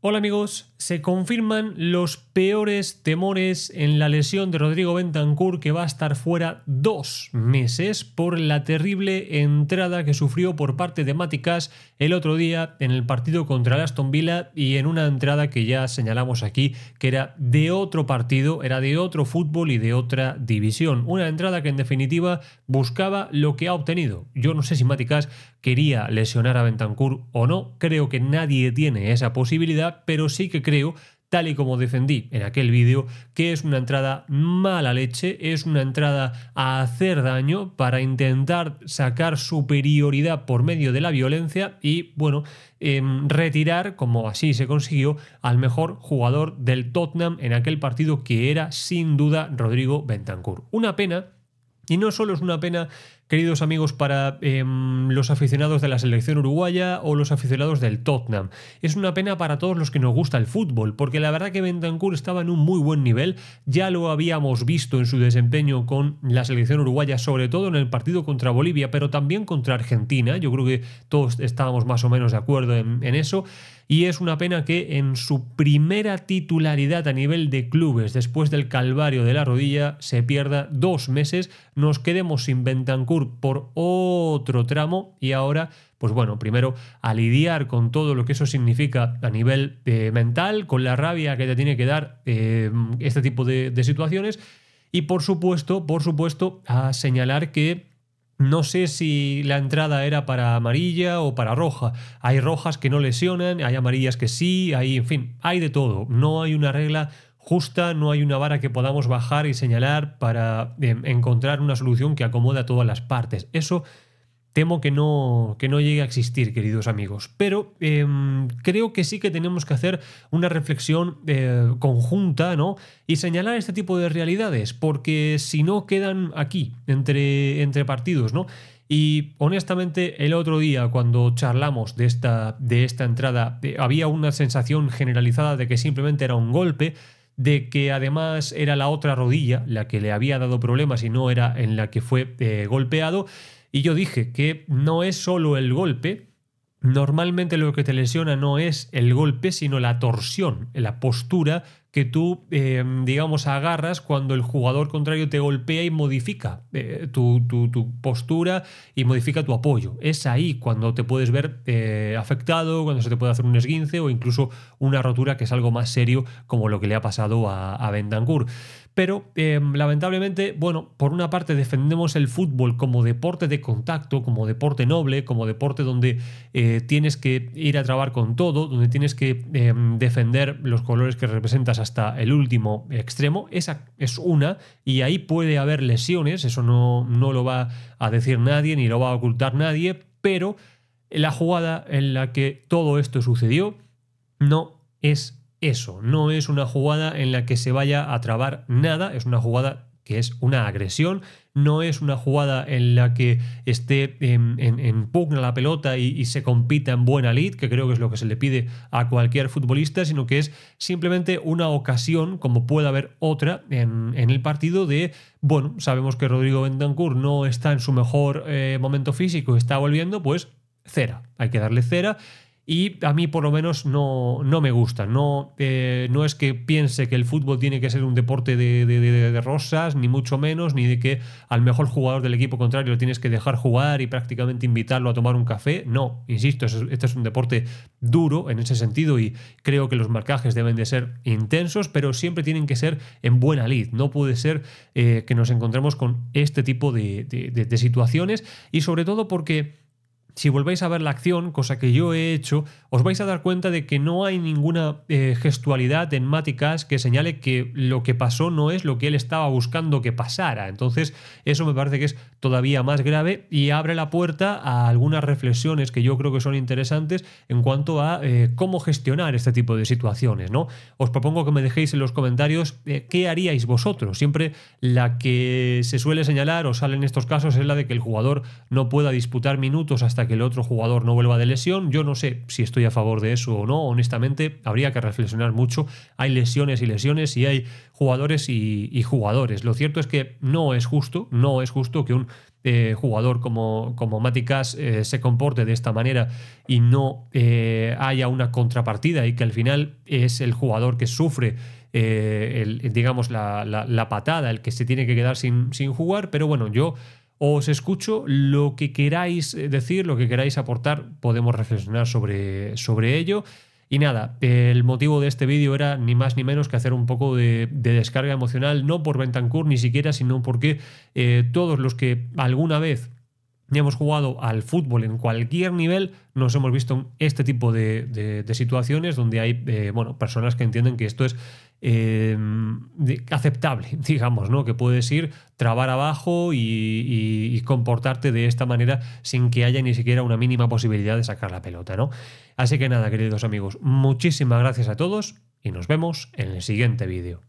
Hola amigos, se confirman los peores temores en la lesión de Rodrigo Bentancur que va a estar fuera dos meses por la terrible entrada que sufrió por parte de Maticas el otro día en el partido contra el Aston Villa y en una entrada que ya señalamos aquí que era de otro partido, era de otro fútbol y de otra división. Una entrada que en definitiva buscaba lo que ha obtenido. Yo no sé si Maticas quería lesionar a Bentancur o no, creo que nadie tiene esa posibilidad pero sí que creo tal y como defendí en aquel vídeo, que es una entrada mala leche, es una entrada a hacer daño para intentar sacar superioridad por medio de la violencia y, bueno, em, retirar, como así se consiguió, al mejor jugador del Tottenham en aquel partido que era sin duda Rodrigo Bentancur. Una pena, y no solo es una pena queridos amigos, para em, los aficionados de la selección uruguaya o los aficionados del Tottenham. Es una pena para todos los que nos gusta el fútbol, porque la verdad que Bentancur estaba en un muy buen nivel, ya lo habíamos visto en su desempeño con la selección uruguaya, sobre todo en el partido contra Bolivia, pero también contra Argentina. Yo creo que todos estábamos más o menos de acuerdo en, en eso. Y es una pena que en su primera titularidad a nivel de clubes, después del calvario de la rodilla, se pierda dos meses, nos quedemos sin Bentancur por otro tramo y ahora, pues bueno, primero a lidiar con todo lo que eso significa a nivel eh, mental, con la rabia que te tiene que dar eh, este tipo de, de situaciones y por supuesto, por supuesto, a señalar que no sé si la entrada era para amarilla o para roja. Hay rojas que no lesionan, hay amarillas que sí, hay, en fin, hay de todo. No hay una regla justa, no hay una vara que podamos bajar y señalar para eh, encontrar una solución que acomode a todas las partes. Eso temo que no, que no llegue a existir, queridos amigos. Pero em, creo que sí que tenemos que hacer una reflexión eh, conjunta, ¿no? Y señalar este tipo de realidades, porque si no quedan aquí, entre, entre partidos, ¿no? Y honestamente, el otro día, cuando charlamos de esta, de esta entrada, eh, había una sensación generalizada de que simplemente era un golpe, de que además era la otra rodilla la que le había dado problemas y no era en la que fue eh, golpeado. Y yo dije que no es solo el golpe, normalmente lo que te lesiona no es el golpe, sino la torsión, la postura tú, eh, digamos, agarras cuando el jugador contrario te golpea y modifica eh, tu, postura y modifica tu apoyo. Es ahí cuando te puedes ver eh, afectado, cuando se te puede hacer un esguince o incluso una rotura que es algo más serio como lo que le ha pasado a, a Pero lamentablemente, bueno, por una parte defendemos el fútbol como deporte de contacto, como deporte noble, como deporte donde tienes que ir a trabar con todo, donde tienes que defender los colores que representas hasta el último extremo. Esa es una y ahí puede haber lesiones, eso no, no lo va a decir nadie ni lo va a ocultar nadie, pero la jugada en la que todo esto sucedió no es eso, no es una jugada en la que se vaya a trabar nada, es una jugada que es una agresión, no es una jugada en la que esté em, en, pugna la pelota y, se compita en buena lead, que creo que es lo que se le pide a cualquier futbolista, sino que es simplemente una ocasión, como puede haber otra en, el partido, de, bueno, sabemos que Rodrigo Bentancur no está en su mejor eh, momento físico, está volviendo, pues cera, hay que darle cera y a mí por lo menos no, no me gusta. No, eh, no es que piense que el fútbol tiene que ser un deporte de, rosas, ni mucho menos, ni de que al mejor jugador del equipo contrario lo tienes que dejar jugar y prácticamente invitarlo a tomar un café. No, insisto, este es un deporte duro en ese sentido y creo que los marcajes deben de ser intensos, pero siempre tienen que ser en buena lid. No puede ser eh, que nos encontremos con este tipo de situaciones y sobre todo porque si volvéis a ver la acción, cosa que yo he hecho, os vais a dar cuenta de que no hay ninguna eh, gestualidad en Maticas que señale que lo que pasó no es lo que él estaba buscando que pasara. Entonces, eso me parece que es todavía más grave y abre la puerta a algunas reflexiones que yo creo que son interesantes en cuanto a eh, cómo gestionar este tipo de situaciones. ¿no? Os propongo que me dejéis en los comentarios eh, qué haríais vosotros. Siempre la que se suele señalar o sale en estos casos es la de que el jugador no pueda disputar minutos hasta que que el otro jugador no vuelva de lesión. Yo no sé si estoy a favor de eso o no, honestamente, habría que reflexionar mucho. Hay lesiones y lesiones y hay jugadores y, jugadores. Lo cierto es que no es justo, no es justo que un eh, jugador como, como Maticas eh, se comporte de esta manera y no eh, haya una contrapartida y que al final es el jugador que sufre digamos la, patada, el que se tiene que quedar sin, sin jugar, pero bueno, yo os escucho lo que queráis eh, decir, lo que queráis aportar, podemos reflexionar sobre, sobre ello. Y nada, el motivo de este vídeo era ni más ni menos que hacer un poco de, descarga emocional, no por Bentancur ni siquiera, sino porque eh, todos los que alguna vez ni hemos jugado al fútbol en cualquier nivel, nos hemos visto en este tipo de, situaciones donde hay eh, bueno, personas que entienden que esto es em, aceptable, digamos, ¿no? Que puedes ir, trabar abajo y, y, comportarte de esta manera sin que haya ni siquiera una mínima posibilidad de sacar la pelota, ¿no? Así que nada, queridos amigos, muchísimas gracias a todos y nos vemos en el siguiente vídeo.